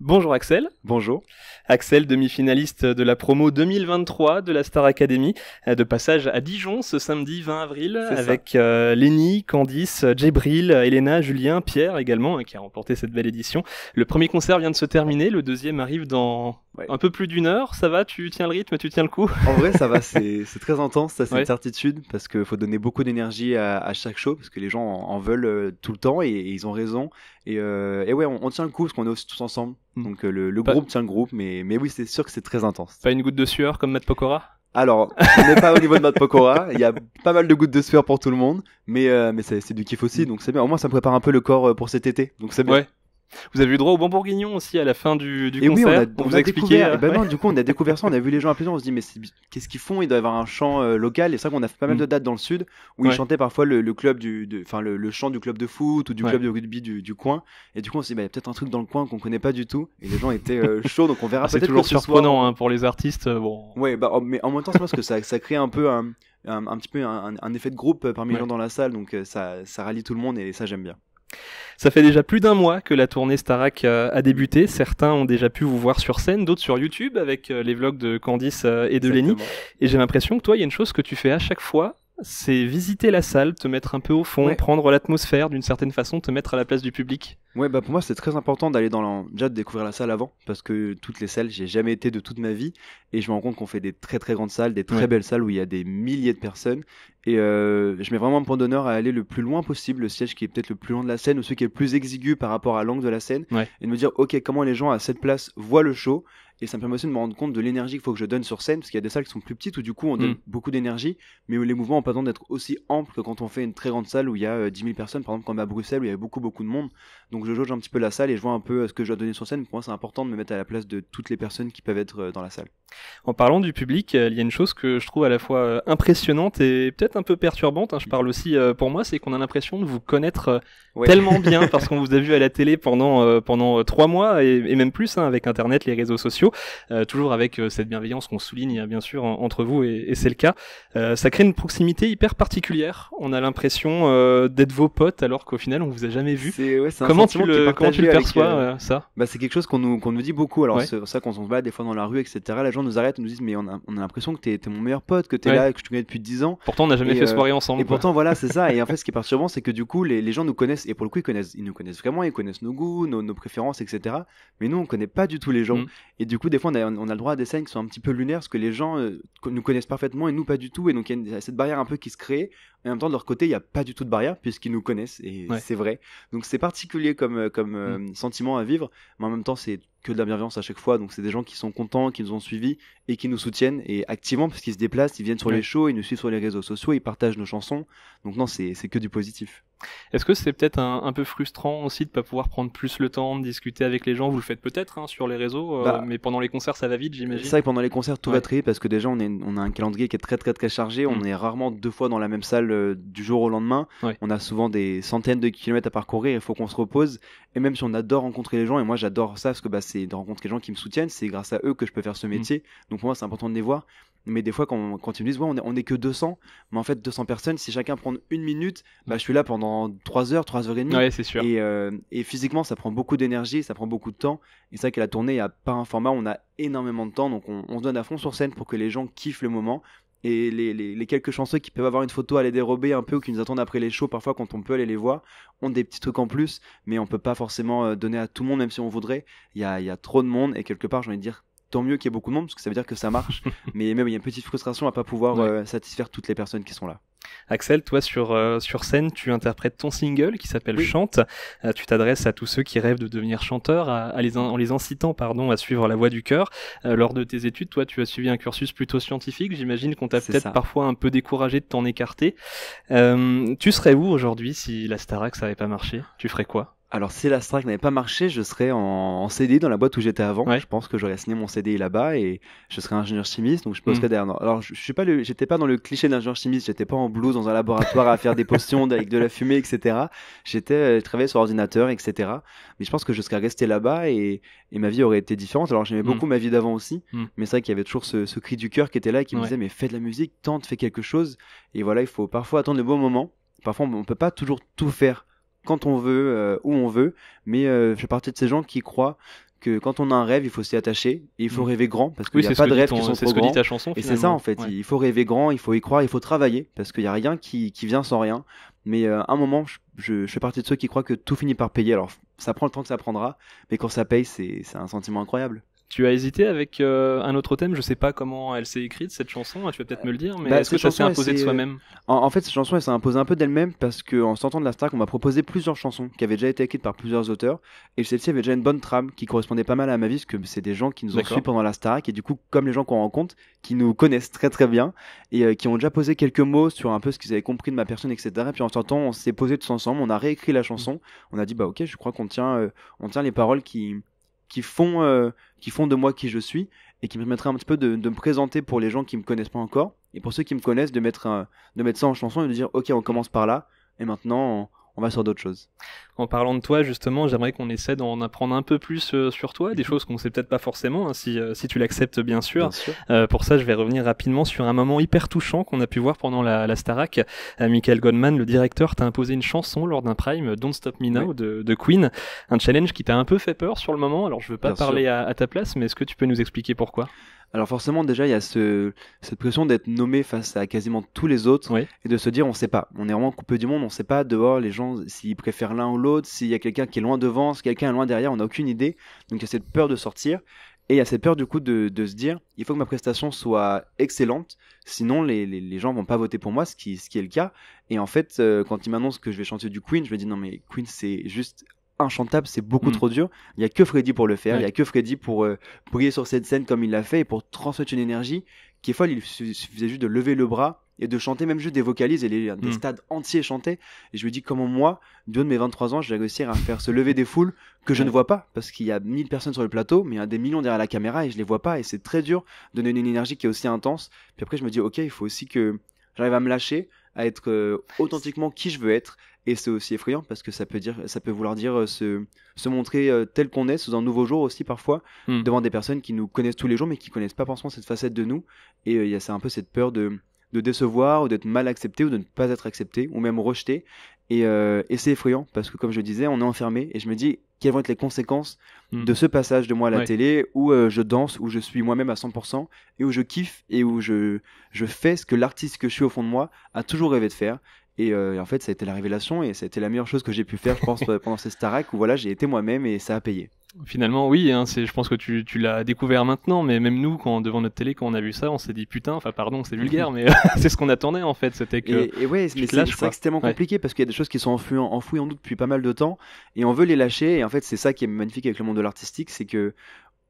Bonjour Axel. Bonjour. Axel, demi-finaliste de la promo 2023 de la Star Academy, euh, de passage à Dijon ce samedi 20 avril, avec euh, Lenny, Candice, Jébril, Elena, Julien, Pierre également, hein, qui a remporté cette belle édition. Le premier concert vient de se terminer, le deuxième arrive dans un peu plus d'une heure. Ça va Tu tiens le rythme Tu tiens le coup En vrai, ça va, c'est très intense, ça c'est une certitude, parce qu'il faut donner beaucoup d'énergie à, chaque show, parce que les gens en, veulent euh, tout le temps et, ils ont raison. Et, ouais, on, on tient le coup, parce qu'on est tous ensemble. Mm. Donc euh, le, groupe tient le groupe, mais, mais oui, c'est sûr que c'est très intense. Pas une goutte de sueur comme Matt Pokora alors, on n'est pas au niveau de Matt Pokora, il y a pas mal de gouttes de sueur pour tout le monde, mais, euh, mais c'est, du kiff aussi, mm. donc c'est bien. Au moins, ça me prépare un peu le corps euh, pour cet été, donc c'est bien. Vous avez eu droit au bon bourguignon aussi à la fin du, du concert. Oui, on, vous a expliqué. Euh, ben du coup, on a découvert ça, on a vu les gens à plusieurs, on se dit mais qu'est-ce qu'ils font Il doit y avoir un chant euh, local. Et c'est vrai qu'on a fait pas mal mm. de dates dans le sud où ils chantaient parfois le, club du, enfin le, chant du club de foot ou du club de rugby du, coin. Et du coup, on s'est dit bah, il y a peut-être un truc dans le coin qu'on connaît pas du tout. Et les gens étaient euh, chauds, donc on verra. Ah, c'est toujours surprenant hein, pour les artistes. Bon. Ouais, bah, oh, mais en même temps, je pense que ça, ça crée un peu un, un, petit peu un, effet de groupe parmi les gens dans la salle, donc ça, ça rallie tout le monde et ça j'aime bien. Ça fait déjà plus d'un mois que la tournée Starak euh, a débuté. Certains ont déjà pu vous voir sur scène, d'autres sur YouTube avec euh, les vlogs de Candice euh, et de Lenny. Et j'ai l'impression que toi, il y a une chose que tu fais à chaque fois c'est visiter la salle, te mettre un peu au fond, prendre l'atmosphère d'une certaine façon, te mettre à la place du public. Ouais, bah pour moi c'est très important d'aller dans la... déjà de découvrir la salle avant, parce que toutes les salles j'ai jamais été de toute ma vie, et je me rends compte qu'on fait des très très grandes salles, des très belles salles où il y a des milliers de personnes, et euh, je mets vraiment un point d'honneur à aller le plus loin possible, le siège qui est peut-être le plus loin de la scène ou celui qui est le plus exigu par rapport à l'angle de la scène, et de me dire ok comment les gens à cette place voient le show, et ça me permet aussi de me rendre compte de l'énergie qu'il faut que je donne sur scène, parce qu'il y a des salles qui sont plus petites où du coup on donne mm. beaucoup d'énergie, mais où les mouvements n'ont pas besoin d'être aussi amples que quand on fait une très grande salle où il y a 10 euh, 000 personnes, par exemple comme à Bruxelles où il y avait beaucoup beaucoup de monde. Donc je jauge un petit peu la salle et je vois un peu euh, ce que je dois donner sur scène. Pour moi, c'est important de me mettre à la place de toutes les personnes qui peuvent être euh, dans la salle. En parlant du public, il y a une chose que je trouve à la fois impressionnante et peut-être un peu perturbante. Hein, je parle aussi pour moi, c'est qu'on a l'impression de vous connaître tellement bien parce qu'on vous a vu à la télé pendant pendant trois mois et, même plus hein, avec Internet, les réseaux sociaux. Euh, toujours avec euh, cette bienveillance qu'on souligne euh, bien sûr entre vous et, c'est le cas. ça crée une proximité hyper particulière. On a l'impression d'être vos potes alors qu'au final on vous a jamais vu. comment, tu le, tu perçois ça bah, C'est quelque chose qu'on nous, dit beaucoup. Alors ça quand on se bat des fois dans la rue etc. Les gens nous arrêtent, nous disent mais on a, l'impression que tu es mon meilleur pote, que tu es là, que je te connais depuis 10 ans. Pourtant on n'a jamais fait fait soirée ensemble. Et pourtant voilà c'est ça. Et en fait ce qui est perturbant c'est que du coup les, gens nous connaissent et pour le coup ils connaissent, ils nous connaissent vraiment, ils connaissent nos goûts, nos, préférences etc. Mais nous on connaît pas du tout les gens. Mm. Et du du coup, des fois, on a, le droit à des scènes qui sont un petit peu lunaires, parce que les gens euh, nous connaissent parfaitement et nous pas du tout. Et donc, il y a cette barrière un peu qui se crée. Et en même temps, de leur côté, il n'y a pas du tout de barrière, puisqu'ils nous connaissent. Et c'est vrai. Donc, c'est particulier comme, euh, euh, mm. sentiment à vivre. Mais en même temps, c'est que de la bienveillance à chaque fois. Donc, c'est des gens qui sont contents, qui nous ont suivis et qui nous soutiennent. Et activement, parce qu'ils se déplacent, ils viennent sur les shows, ils nous suivent sur les réseaux sociaux, ils partagent nos chansons. Donc, non, c'est que du positif. Est-ce que c'est peut-être un, peu frustrant aussi de ne pas pouvoir prendre plus le temps de discuter avec les gens Vous le faites peut-être hein, sur les réseaux, euh, bah, mais pendant les concerts ça va vite, j'imagine. C'est vrai que pendant les concerts tout va très vite parce que déjà on, est, on, a un calendrier qui est très très très chargé. On mm. est rarement deux fois dans la même salle euh, du jour au lendemain. On a souvent des centaines de kilomètres à parcourir. Il faut qu'on se repose et même si on adore rencontrer les gens, et moi j'adore ça parce que bah, c'est de rencontrer les gens qui me soutiennent, c'est grâce à eux que je peux faire ce mm. métier. Donc pour moi c'est important de les voir. Mais des fois quand, ils me disent on n'est que 200, mais en fait 200 personnes, si chacun prend une minute, bah, je suis là pendant 3 heures, 3 heures et demie. c'est euh, Et, physiquement ça prend beaucoup d'énergie, ça prend beaucoup de temps. Et c'est vrai qu'à la tournée, il n'y pas un format, on a énormément de temps, donc on, on se donne à fond sur scène pour que les gens kiffent le moment et les, quelques chanceux qui peuvent avoir une photo à les dérober un peu ou qui nous attendent après les shows parfois quand on peut aller les voir ont des petits trucs en plus mais on peut pas forcément euh, donner à tout le monde même si on voudrait il y a, trop de monde et quelque part j'ai envie de dire tant mieux qu'il y ait beaucoup de monde parce que ça veut dire que ça marche mais même il y a une petite frustration à pas pouvoir euh, satisfaire toutes les personnes qui sont là Axel, toi sur, euh, sur scène, tu interprètes ton single qui s'appelle Chante. Euh, tu t'adresses à tous ceux qui rêvent de devenir chanteurs en les incitant pardon, à suivre la voie du cœur. Euh, lors de tes études, toi, tu as suivi un cursus plutôt scientifique. J'imagine qu'on t'a peut-être parfois un peu découragé de t'en écarter. tu serais où aujourd'hui si la Starax n'avait pas marché Tu ferais quoi alors si la strike n'avait pas marché, je serais en, CD dans la boîte où j'étais avant. Je pense que j'aurais signé mon C.D. là-bas et je serais ingénieur chimiste, donc je poserais hmm. Alors je, suis pas, j'étais pas dans le cliché d'ingénieur chimiste. J'étais pas en blouse dans un laboratoire à faire des potions avec de la fumée, etc. J'étais, euh, travailler sur ordinateur, etc. Mais je pense que je serais resté là-bas et, ma vie aurait été différente. Alors j'aimais hmm. beaucoup ma vie d'avant aussi, hmm. mais c'est vrai qu'il y avait toujours ce, ce cri du cœur qui était là, et qui me disait mais fais de la musique, tente, fais quelque chose. Et voilà, il faut parfois attendre le bon moment. Parfois, on peut pas toujours tout faire quand on veut, euh, où on veut. Mais euh, je fais partie de ces gens qui croient que quand on a un rêve, il faut s'y attacher il faut mm. rêver grand parce qu'il n'y a pas de rêve qui sont trop dit Ta chanson, et c'est ça en fait, il faut rêver grand, il faut y croire, il faut travailler parce qu'il n'y a rien qui, vient sans rien. Mais à euh, un moment, je, fais partie de ceux qui croient que tout finit par payer. Alors ça prend le temps que ça prendra, mais quand ça paye, c'est un sentiment incroyable. Tu as hésité avec euh, un autre thème, je sais pas comment elle s'est écrite cette chanson, hein, tu vas peut-être me le dire, mais bah, est-ce que ça s'est imposé de soi-même euh, en, fait, cette chanson elle s'est imposée un peu d'elle-même parce qu'en sortant de la Star, on m'a proposé plusieurs chansons qui avaient déjà été écrites par plusieurs auteurs et celle-ci avait déjà une bonne trame qui correspondait pas mal à ma vie parce que c'est des gens qui nous ont suivis pendant la Star et du coup, comme les gens qu'on rencontre, qui nous connaissent très très bien et euh, qui ont déjà posé quelques mots sur un peu ce qu'ils avaient compris de ma personne, etc. Et puis en sortant, on s'est posé tous ensemble, on a réécrit la chanson, mmh. on a dit bah ok, je crois qu'on tient, on tient les paroles qui qui font, euh, qui font de moi qui je suis et qui me permettraient un petit peu de, me présenter pour les gens qui me connaissent pas encore et pour ceux qui me connaissent de mettre, de mettre ça en chanson et de dire ok on commence par là et maintenant on va sur d'autres choses. En parlant de toi, justement, j'aimerais qu'on essaie d'en apprendre un peu plus euh, sur toi, des mhm. choses qu'on ne sait peut-être pas forcément, hein, euh, si, tu l'acceptes bien sûr. Euh, pour ça, je vais revenir rapidement sur un moment hyper touchant qu'on a pu voir pendant la, la Starac. Michael Goldman, le directeur, t'a imposé une chanson lors d'un prime, Don't Stop Me Now, de, Queen, un challenge qui t'a un peu fait peur sur le moment. Alors, je veux pas parler à, ta place, mais est-ce que tu peux nous expliquer pourquoi alors forcément, déjà, il y a cette pression d'être nommé face à quasiment tous les autres et de se dire on sait pas. On est vraiment coupé du monde, on sait pas dehors les gens s'ils préfèrent l'un ou l'autre, s'il y a quelqu'un qui est loin devant, quelqu'un est loin derrière, on n'a aucune idée. Donc il y a cette peur de sortir. Et il y a cette peur du coup de, se dire, il faut que ma prestation soit excellente, sinon les, gens ne gens vont pas voter pour moi, ce qui, est le cas. Et en fait, euh, quand ils m'annoncent que je vais chanter du Queen, je me dis non mais Queen c'est juste inchantable, c'est beaucoup mm. trop dur. Il n'y a que Freddy pour le faire, il y a que Freddy pour euh, briller sur cette scène comme il l'a fait et pour transmettre une énergie qui est folle. Il suffisait juste de lever le bras et de chanter même juste des vocalises et les, des mm. stades entiers chantés. Et je me dis comment moi, du haut de mes 23 ans, je vais réussir à faire se lever des foules que je ne vois pas parce qu'il y a 1000 personnes sur le plateau, mais il y a des millions derrière la caméra et je les vois pas et c'est très dur de donner une énergie qui est aussi intense. Puis après je me dis OK, il faut aussi que j'arrive à me lâcher, à être euh, authentiquement qui je veux être et c'est aussi effrayant parce que ça peut, dire, ça peut vouloir dire euh, se, montrer euh, tel qu'on est sous un nouveau jour aussi parfois, hmm. devant des personnes qui nous connaissent tous les jours mais qui connaissent pas forcément cette facette de nous. Et euh, il y a un peu cette peur de, de décevoir ou d'être mal accepté ou de ne pas être accepté ou même rejeté. Et, et c'est effrayant parce que, comme je disais, on est enfermé et je me dis quelles vont être les conséquences hmm. de ce passage de moi à la télé où je danse, où je suis moi-même à 100% et où je kiffe et où je, je fais ce que l'artiste que je suis au fond de moi a toujours rêvé de faire. Euh, et, en fait, ça a été la révélation et ça a été la meilleure chose que j'ai pu faire, je pense, pendant ces Starac où voilà, j'ai été moi-même et ça a payé. Finalement, oui, hein, je pense que tu, l'as découvert maintenant, mais même nous, quand devant notre télé, quand on a vu ça, on s'est dit putain, enfin pardon, c'est vulgaire, mais c'est ce qu'on attendait en fait. C'était que. Et, ouais, mais c'est extrêmement c'est compliqué parce qu'il y a des choses qui sont enfouies, enfouies en nous depuis pas mal de temps et on veut les lâcher. Et en fait, c'est ça qui est magnifique avec le monde de l'artistique, c'est que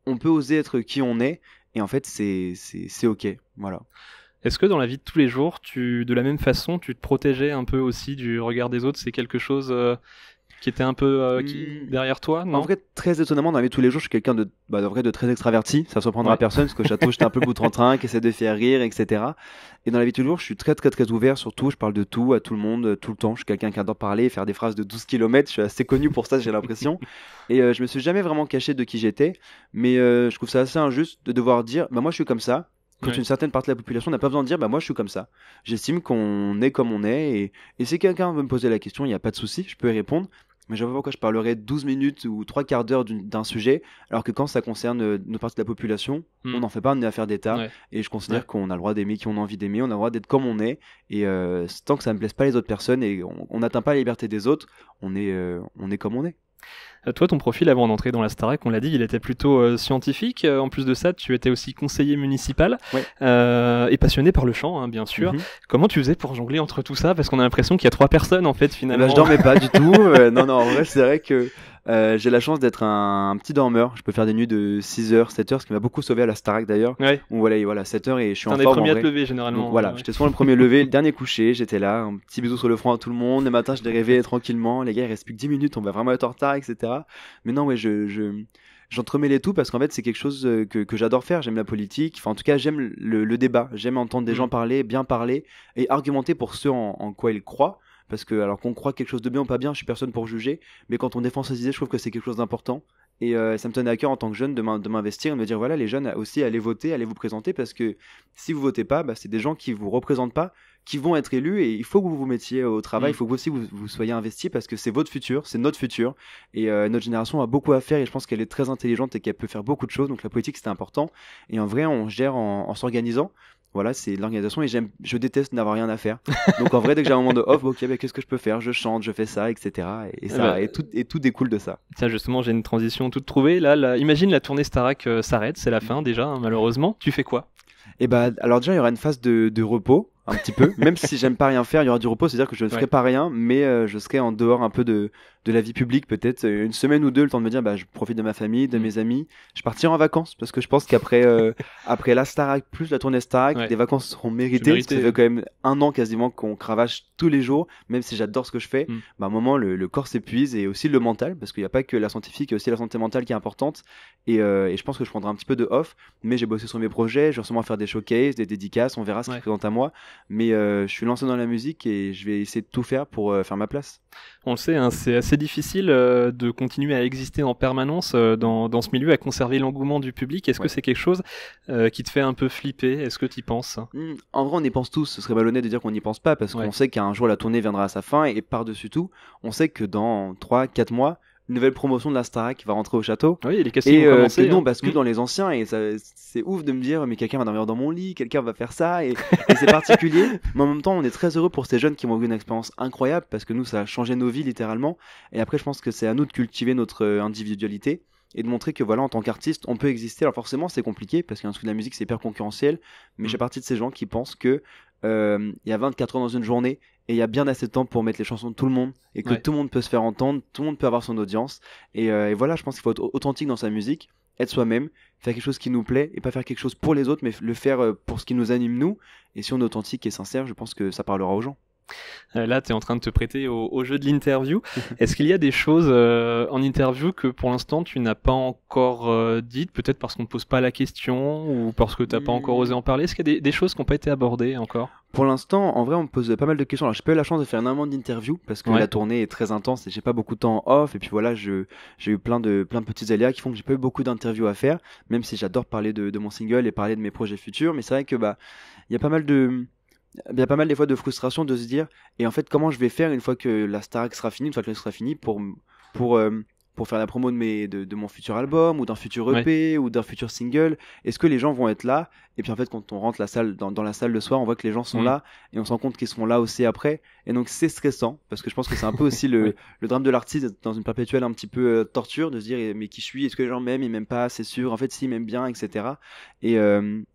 on peut oser être qui on est et en fait, c'est ok. Voilà. Est-ce que dans la vie de tous les jours, tu, de la même façon, tu te protégeais un peu aussi du regard des autres C'est quelque chose euh, qui était un peu euh, hmm. derrière toi En vrai, très étonnamment, dans la vie de tous les jours, je suis quelqu'un de, bah, de très extraverti. Ça surprendra personne, parce que château, j'étais un peu train qui essaie de faire rire, etc. Et dans la vie de tous les jours, je suis très, très, très ouvert sur tout. Je parle de tout, à tout le monde, tout le temps. Je suis quelqu'un qui adore parler, faire des phrases de 12 km. Je suis assez connu pour ça, j'ai l'impression. Et euh, je me suis jamais vraiment caché de qui j'étais. Mais je trouve ça assez injuste de devoir dire, bah, moi, je suis comme ça quand une certaine partie de la population n'a pas besoin de dire bah moi je suis comme ça. J'estime qu'on est comme on est et, et si quelqu'un veut me poser la question, il n'y a pas de souci, je peux y répondre. Mais je vois pas pourquoi je parlerai 12 minutes ou 3 quarts d'heure d'un sujet, alors que quand ça concerne une euh, partie de la population, hmm. on n'en fait pas une affaire d'État. Et je considère qu'on a le droit d'aimer qui on a envie d'aimer, on a le droit d'être comme on est. Et euh, tant que ça ne plaise pas les autres personnes et on n'atteint pas la liberté des autres, on est, euh, on est comme on est. Euh, toi, ton profil avant d'entrer dans la Starac, on l'a dit, il était plutôt euh, scientifique. Euh, en plus de ça, tu étais aussi conseiller municipal et passionné par le chant, hein, bien sûr. Mhm. Comment tu faisais pour jongler entre tout ça Parce qu'on a l'impression qu'il y a trois personnes en fait finalement. Eh ben, je dormais pas du tout. non, non, en vrai, c'est vrai que euh, j'ai la chance d'être un, petit dormeur. Je peux faire des nuits de 6h, 7h, ce qui m'a beaucoup sauvé à la Starac d'ailleurs. Ouais. Où, voilà, voilà, 7h et je suis en forme. T'es un premier à te lever généralement. voilà, hein, j'étais souvent le premier levé, le dernier couché. J'étais là, un petit bisou sur le front à tout le monde. Le matin, je l'ai tranquillement. Les gars, il reste plus que 10 minutes, on va vraiment être en retard, etc. Mais non, ouais, je, je tout parce qu'en fait c'est quelque chose euh, que, j'adore faire j'aime la politique enfin en tout cas j'aime le, débat j'aime entendre des mm. gens parler bien parler et argumenter pour ce en quoi ils croient parce que alors qu'on croit quelque chose de bien ou pas bien, je suis personne pour juger, mais quand on défend ses idées, je trouve que c'est quelque chose d'important. Et euh, ça me tenait à cœur en tant que jeune de m'investir et de me dire voilà, les jeunes aussi, allez voter, allez vous présenter parce que si vous votez pas, bah, c'est des gens qui vous représentent pas, qui vont être élus et il faut que vous vous mettiez au travail, mm. il faut que vous aussi vous, soyez investis parce que c'est votre futur, c'est notre futur et euh, notre génération a beaucoup à faire et je pense qu'elle est très intelligente et qu'elle peut faire beaucoup de choses donc la politique c'est important et en vrai on gère en, en s'organisant voilà, c'est l'organisation et j'aime, je déteste n'avoir rien à faire. Donc en vrai, dès que j'ai un moment de off, ok, bah, qu'est-ce que je peux faire Je chante, je fais ça, etc. Et, ça, eh ben, et, tout, et tout découle de ça. Tiens, justement, j'ai une transition toute trouvée. Là, imagine la tournée Starac euh, s'arrête, c'est la fin déjà, hein, malheureusement. Tu fais quoi Et eh bah, alors déjà, il y aura une phase de, repos un petit peu. Même si j'aime pas rien faire, il y aura du repos, c'est-à-dire que je ne ferai pas rien, mais euh, je serai en dehors un peu de, de la vie publique, peut-être euh, une semaine ou deux, le temps de me dire, bah, je profite de ma famille, de mm. mes amis, je partirai en vacances parce que je pense qu'après, euh, après la Starac plus la tournée Starac, des vacances seront méritées. ça fait quand même un an quasiment qu'on cravache tous les jours, même si j'adore ce que je fais. Mm. Bah, à un moment, le, corps s'épuise et aussi le mental, parce qu'il n'y a pas que la scientifique, il y a aussi la santé mentale qui est importante. Et, euh, et je pense que je prendrai un petit peu de off, mais j'ai bossé sur mes projets, je vais sûrement faire des showcases, des dédicaces, on verra ce qui se présente à moi. Mais je suis lancé dans la musique et je vais essayer de tout faire pour faire ma place. On le sait, hein, c'est assez difficile euh, de continuer à exister en permanence euh, dans, ce milieu, à conserver l'engouement du public. Est-ce que c'est quelque chose euh, qui te fait un peu flipper Est-ce que tu y penses mmh, En vrai, on y pense tous. Ce serait malhonnête de dire qu'on n'y pense pas parce qu'on sait qu'un jour la tournée viendra à sa fin et, et par-dessus tout, on sait que dans 3-4 mois, nouvelle promotion de la qui va rentrer au château. Ah oui, les castings et, ont non, parce que dans les anciens, et c'est ouf de me dire, mais quelqu'un va dormir dans mon lit, quelqu'un va faire ça, et, c'est particulier. mais en même temps, on est très heureux pour ces jeunes qui ont eu une expérience incroyable, parce que nous, ça a changé nos vies littéralement. Et après, je pense que c'est à nous de cultiver notre euh, individualité et de montrer que voilà en tant qu'artiste on peut exister alors forcément c'est compliqué parce qu'un truc de la musique c'est hyper concurrentiel mais mm. j'ai partie de ces gens qui pensent que euh, il y a 24 heures dans une journée et il y a bien assez de temps pour mettre les chansons de tout le monde et que tout le monde peut se faire entendre, tout le monde peut avoir son audience. Et, euh, et voilà, je pense qu'il faut être authentique dans sa musique, être soi-même, faire quelque chose qui nous plaît et pas faire quelque chose pour les autres, mais le faire euh, pour ce qui nous anime nous. Et si on est authentique et sincère, je pense que ça parlera aux gens. Euh, là, tu es en train de te prêter au, jeu de l'interview. Est-ce qu'il y a des choses euh, en interview que pour l'instant tu n'as pas encore euh, dites, peut-être parce qu'on ne pose pas la question ou parce que tu n'as pas encore mm. osé en parler Est-ce qu'il y a des, choses qui n'ont pas été abordées encore pour l'instant, en vrai, on me pose pas mal de questions. Alors, j'ai pas eu la chance de faire un énormément d'interviews parce que la tournée est très intense et j'ai pas beaucoup de temps off. Et puis voilà, j'ai eu plein de, plein de petits aléas qui font que j'ai pas eu beaucoup d'interviews à faire, même si j'adore parler de, de, mon single et parler de mes projets futurs. Mais c'est vrai que, bah, il y a pas mal de, il y a pas mal des fois de frustration de se dire et en fait comment je vais faire une fois que la Act sera finie, une fois que sera fini pour pour euh, pour faire la promo de, mes, de, mon futur album ou d'un futur EP ou d'un futur single Est-ce que les gens vont être là Et puis en fait, quand on rentre la salle, dans, la salle le soir, on voit que les gens sont mm. là et on se rend compte qu'ils seront là aussi après. Et donc c'est stressant parce que je pense que c'est un peu aussi le, le drame de l'artiste dans une perpétuelle un petit peu euh, torture de se dire «Eh, mais qui je suis Est-ce que les gens m'aiment Ils m'aiment pas C'est sûr. En fait, si, ils m'aiment bien, etc. Et,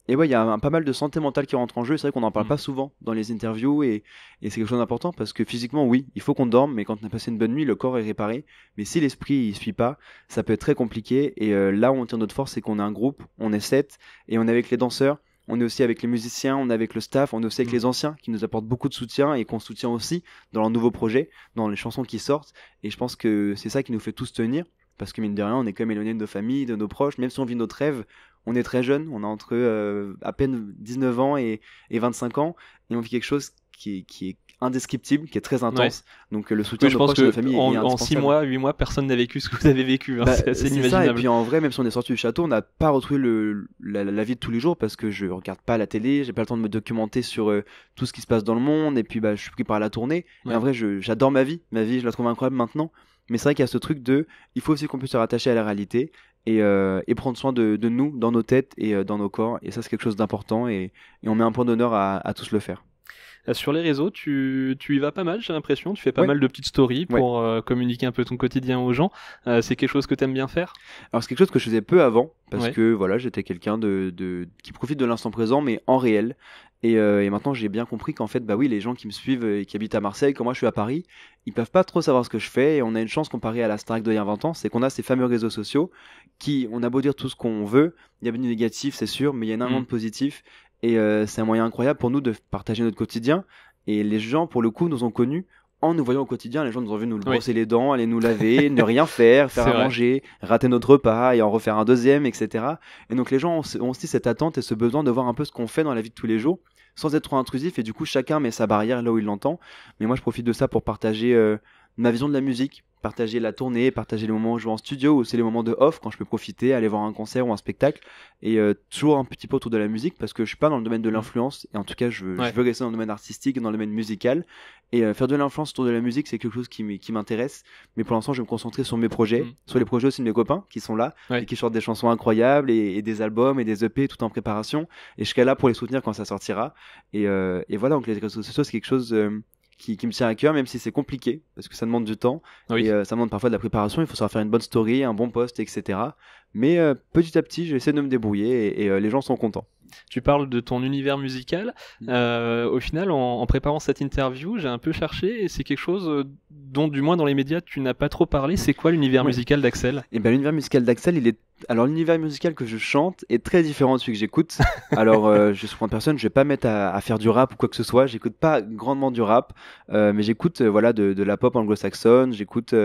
et ouais, il y a un, pas mal de santé mentale qui rentre en jeu. C'est vrai qu'on n'en parle mm. pas souvent dans les interviews et, c'est quelque chose d'important parce que physiquement, oui, il faut qu'on dorme, mais quand on a passé une bonne nuit, le corps est réparé. Mais si l'esprit il suit pas, ça peut être très compliqué. Et euh, là, où on tient notre force, c'est qu'on est un groupe, on est sept et on est avec les danseurs. On est aussi avec les musiciens, on est avec le staff, on est aussi avec mm. les anciens qui nous apportent beaucoup de soutien et qu'on soutient aussi dans leurs nouveaux projets, dans les chansons qui sortent. Et je pense que c'est ça qui nous fait tous tenir parce que mine de rien, on est comme éloigné de nos familles, de nos proches, même si on vit notre rêve, on est très jeune, on a entre euh, à peine 19 ans et, 25 ans, et on vit quelque chose qui est, indescriptible, qui est très intense. Donc euh, le soutien de pense que de famille en, en 6 mois, 8 mois, personne n'a vécu ce que vous avez vécu. Hein. Bah, c'est Et puis en vrai, même si on est sorti du château, on n'a pas retrouvé la, vie de tous les jours parce que je regarde pas la télé, j'ai pas le temps de me documenter sur euh, tout ce qui se passe dans le monde, et puis bah, je suis pris par la tournée. en vrai, j'adore ma vie, ma vie, je la trouve incroyable maintenant. Mais c'est vrai qu'il y a ce truc de, il faut aussi qu'on puisse se rattacher à la réalité. Euh, et, prendre soin de, nous dans nos têtes et euh, dans nos corps. Et ça, c'est quelque chose d'important et, on met un point d'honneur à tous le faire. Euh, sur les réseaux, tu, tu y vas pas mal, j'ai l'impression. Tu fais pas mal de petites stories pour euh, communiquer un peu ton quotidien aux gens. Euh, c'est quelque chose que tu aimes bien faire Alors, c'est quelque chose que je faisais peu avant, parce que voilà, j'étais quelqu'un de, de, qui profite de l'instant présent, mais en réel. Et, et, maintenant, j'ai bien compris qu'en fait, bah oui, les gens qui me suivent et qui habitent à Marseille, comme moi je suis à Paris, ils peuvent pas trop savoir ce que je fais. Et on a une chance comparée à la star d'il y a 20 ans, c'est qu'on a ces fameux réseaux sociaux qui, on a beau dire tout ce qu'on veut, il y a du négatif, c'est sûr, mais il y en a un mm. de positif. Et euh, c'est un moyen incroyable pour nous de partager notre quotidien. Et les gens, pour le coup, nous ont connus en nous voyant au quotidien. Les gens nous ont vu nous brosser les dents, aller nous laver, ne rien faire, faire manger, rater notre repas et en refaire un deuxième, etc. Et donc les gens ont aussi cette attente et ce besoin de voir un peu ce qu'on fait dans la vie de tous les jours sans être trop intrusif. Et du coup, chacun met sa barrière là où il l'entend. Mais moi, je profite de ça pour partager euh, ma vision de la musique partager la tournée, partager les moments où je joue en studio, ou c'est les moments de off quand je peux profiter, aller voir un concert ou un spectacle, et euh, toujours un petit peu autour de la musique parce que je suis pas dans le domaine de l'influence, et en tout cas je, veux rester dans le domaine artistique, dans le domaine musical, et euh, faire de l'influence autour de la musique c'est quelque chose qui m'intéresse, mais pour l'instant je vais me concentrer sur mes projets, mm. sur les projets aussi de mes copains qui sont là, et qui sortent des chansons incroyables, et, des albums, et des EP tout en préparation, et je serai là pour les soutenir quand ça sortira, et, euh, et voilà, donc les réseaux sociaux c'est quelque chose qui, me tient à cœur, même si c'est compliqué, parce que ça demande du temps, et euh, ça demande parfois de la préparation, il faut savoir faire une bonne story, un bon poste, etc. Mais euh, petit à petit, j'essaie de me débrouiller et, euh, les gens sont contents. Tu parles de ton univers musical. Mm. au final, en, en préparant cette interview, j'ai un peu cherché et c'est quelque chose dont du moins dans les médias tu n'as pas trop parlé, c'est quoi l'univers musical d'Axel Eh ben, l'univers musical d'Axel, il est alors l'univers musical que je chante est très différent de celui que j'écoute. Alors euh, je suis personne, je vais pas mettre à, faire du rap ou quoi que ce soit. J'écoute pas grandement du rap, euh, mais j'écoute euh, voilà de, la pop anglo-saxonne. J'écoute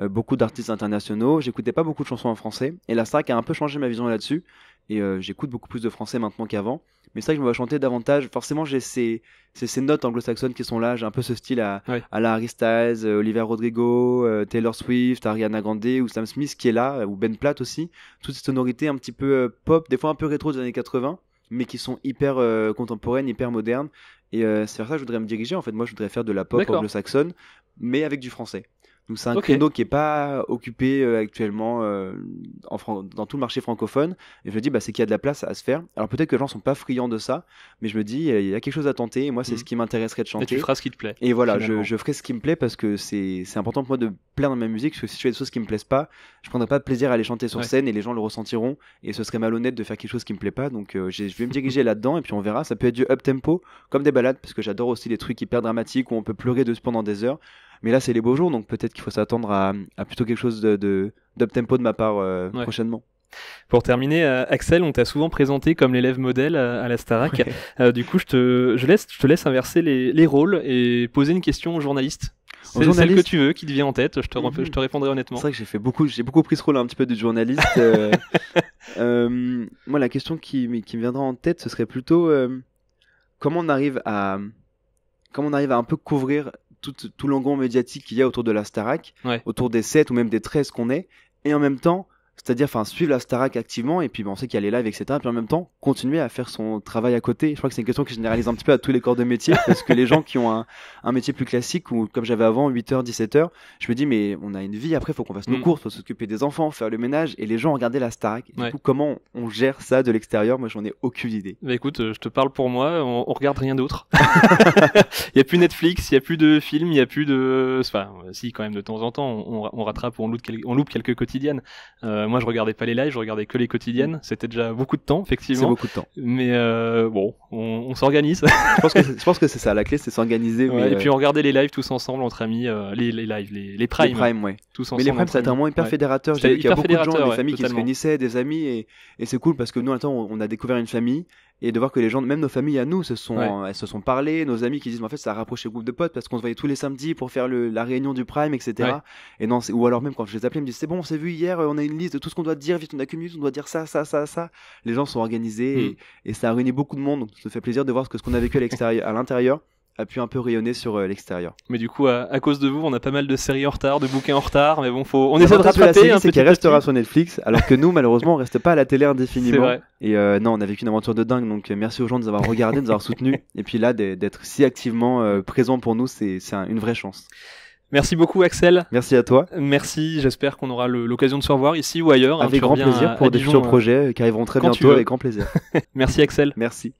beaucoup d'artistes internationaux. J'écoutais pas beaucoup de chansons en français. Et la star a un peu changé ma vision là-dessus et euh, j'écoute beaucoup plus de français maintenant qu'avant. Mais c'est vrai que je me vois chanter davantage. Forcément, j'ai ces, ces, notes anglo-saxonnes qui sont là. J'ai un peu ce style à, à la Harry Styles, euh, Rodrigo, euh, Taylor Swift, Ariana Grande ou Sam Smith qui est là, ou Ben Platt aussi. Toutes ces sonorités un petit peu pop, des fois un peu rétro des années 80, mais qui sont hyper contemporaines, hyper modernes. Et c'est vers ça que je voudrais me diriger. En fait, moi, je voudrais faire de la pop anglo-saxonne, mais avec du français. Donc c'est un créneau qui est pas occupé euh, actuellement euh, dans tout le marché francophone. Et je me dis, bah, c'est qu'il y a de la place à se faire. Alors peut-être que les gens sont pas friands de ça, mais je me dis, il y a quelque chose à tenter. Et moi, c'est mhm. ce qui m'intéresserait de chanter. Et tu feras ce qui te plaît. Et voilà, je, ferai ce qui me plaît parce que c'est important pour moi de plaire dans ma musique. Parce que si je fais des choses qui ne me plaisent pas, je prendrai pas de plaisir à les chanter sur scène et les gens le ressentiront. Et ce serait malhonnête de faire quelque chose qui me plaît pas. Donc euh, je vais me diriger là-dedans et puis on verra. Ça peut être du up tempo comme des balades parce que j'adore aussi les trucs hyper dramatiques où on peut pleurer dessus pendant des heures. Mais là, c'est les beaux jours, donc peut-être qu'il faut s'attendre à, plutôt quelque chose de, d'up-tempo de ma part euh, prochainement. Pour terminer, euh, Axel, on t'a souvent présenté comme l'élève modèle euh, à, la Starac. du coup, je te, laisse, inverser les, rôles et poser une question aux journalistes. C'est journaliste... celle que tu veux, qui te vient en tête, mhm. je te, répondrai honnêtement. C'est vrai que j'ai fait beaucoup, j'ai beaucoup pris ce rôle un petit peu de journaliste. moi, la question qui, me viendra en tête, ce serait plutôt comment on arrive à, comment on arrive à un peu couvrir tout, tout l'engouement médiatique qu'il y a autour de la Starac, autour des 7 ou même des 13 qu'on est, et en même temps c'est-à-dire enfin suivre la Starac activement et puis ben on sait qu'il y a les puis en même temps continuer à faire son travail à côté je crois que c'est une question qui généralise un petit peu à tous les corps de métier parce que les gens qui ont un, un métier plus classique ou comme j'avais avant 8h 17h je me dis mais on a une vie après faut qu'on fasse nos mmh. courses faut s'occuper des enfants faire le ménage et les gens regardaient la Starac du coup comment on gère ça de l'extérieur moi j'en ai aucune idée bah écoute euh, je te parle pour moi on, regarde rien d'autre il y a plus Netflix il y a plus de films il y a plus de enfin si quand même de temps en temps on, rattrape ou on loupe, quelques quotidiennes euh, euh, moi, je regardais pas les lives, je regardais que les quotidiennes. C'était déjà beaucoup de temps, effectivement. C'est beaucoup de temps. Mais euh, bon, on, s'organise. je pense que c'est ça. La clé, c'est s'organiser. et puis on euh, regardait les lives tous ensemble entre amis, les, lives, les, les primes. Les ouais. Tous ensemble. Mais les primes, c'était un moment hyper fédérateur. J'ai vu y a beaucoup de gens, des familles qui se réunissaient, des amis, et, c'est cool parce que nous, temps, on a découvert une famille et de voir que les gens, même nos familles à nous, se sont, elles euh, se sont parlé, nos amis qui disent, en fait, ça a rapproché le groupe de potes parce qu'on se voyait tous les samedis pour faire la réunion du Prime, etc. Et non, ou alors même quand je les appelais, ils me disent, c'est bon, on s'est vu hier, euh, on a une liste de tout ce qu'on doit dire, vite, on a on doit dire ça, ça, ça, ça. Les gens sont organisés hmm. et, ça a réuni beaucoup de monde, donc ça fait plaisir de voir ce qu'on ce a vécu à l'intérieur a pu un peu rayonner sur euh, l'extérieur. Mais du coup, à, cause de vous, on a pas mal de séries en retard de bouquins en retard, mais bon, faut, on essaie de rattraper. C'est qui restera sur Netflix, alors que nous, malheureusement, on reste pas à la télé indéfiniment. Et euh, non, on a vécu une aventure de dingue, donc euh, merci aux gens de nous avoir regardés, de nous avoir soutenus. Et puis là, d'être si activement présent pour nous, c'est une vraie chance. Merci beaucoup Axel. Merci à toi. Merci, j'espère qu'on aura l'occasion de se revoir ici ou ailleurs. Hein, avec grand plaisir pour des futurs hein. projets qui arriveront très bientôt avec grand plaisir. Merci Axel. Merci.